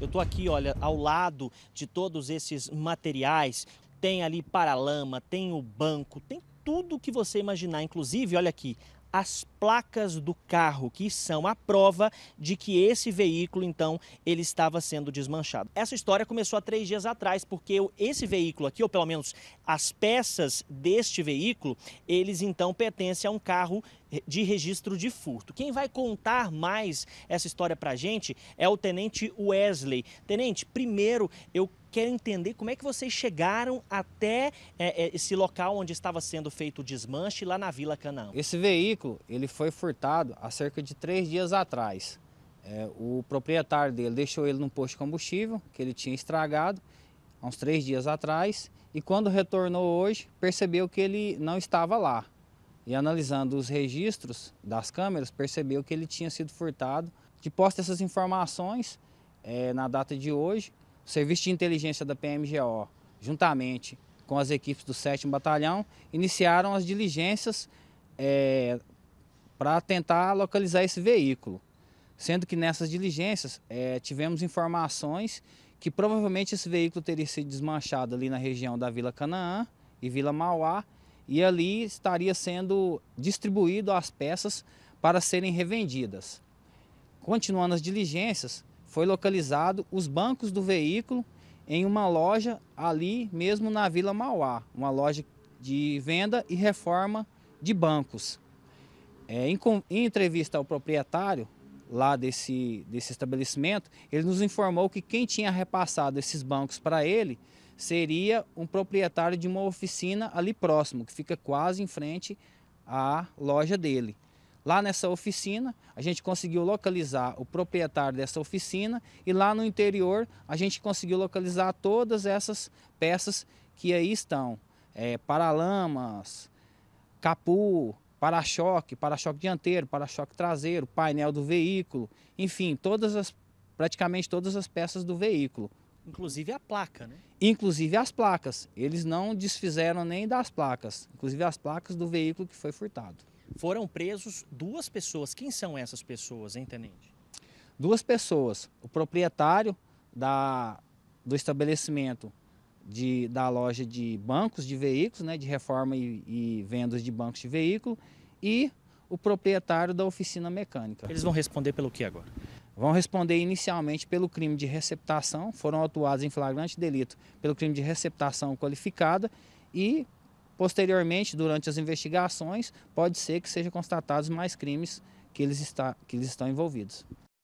Eu estou aqui, olha, ao lado de todos esses materiais. Tem ali paralama, tem o banco, tem tudo que você imaginar. Inclusive, olha aqui, as placas do carro, que são a prova de que esse veículo, então, ele estava sendo desmanchado. Essa história começou há três dias atrás, porque esse veículo aqui, ou pelo menos as peças deste veículo, eles então pertencem a um carro de registro de furto. Quem vai contar mais essa história pra gente é o Tenente Wesley. Tenente, primeiro eu quero entender como é que vocês chegaram até é, é, esse local onde estava sendo feito o desmanche lá na Vila Canaã. Esse veículo ele foi furtado há cerca de três dias atrás. É, o proprietário dele deixou ele num posto de combustível que ele tinha estragado há uns três dias atrás e quando retornou hoje percebeu que ele não estava lá. E analisando os registros das câmeras, percebeu que ele tinha sido furtado. De posse dessas informações, é, na data de hoje, o Serviço de Inteligência da PMGO, juntamente com as equipes do 7 Batalhão, iniciaram as diligências é, para tentar localizar esse veículo. Sendo que nessas diligências é, tivemos informações que provavelmente esse veículo teria sido desmanchado ali na região da Vila Canaã e Vila Mauá, e ali estaria sendo distribuído as peças para serem revendidas. Continuando as diligências, foi localizado os bancos do veículo em uma loja ali mesmo na Vila Mauá, uma loja de venda e reforma de bancos. É, em, em, entrevista ao proprietário lá desse, desse estabelecimento, ele nos informou que quem tinha repassado esses bancos para ele seria um proprietário de uma oficina ali próximo, que fica quase em frente à loja dele. Lá nessa oficina, a gente conseguiu localizar o proprietário dessa oficina e lá no interior a gente conseguiu localizar todas essas peças que aí estão. É, paralamas, capu, para-choque, para-choque dianteiro, para-choque traseiro, painel do veículo, enfim, todas as, praticamente todas as peças do veículo. Inclusive a placa, né? Inclusive as placas. Eles não desfizeram nem das placas, inclusive as placas do veículo que foi furtado. Foram presos duas pessoas. Quem são essas pessoas, hein, tenente? Duas pessoas. O proprietário da, do estabelecimento de, da loja de bancos de veículos, né, de reforma e, e vendas de bancos de veículo, e o proprietário da oficina mecânica. Eles vão responder pelo que agora? Vão responder inicialmente pelo crime de receptação, foram autuados em flagrante delito pelo crime de receptação qualificada e Posteriormente, durante as investigações, pode ser que sejam constatados mais crimes que eles, está, que eles estão envolvidos.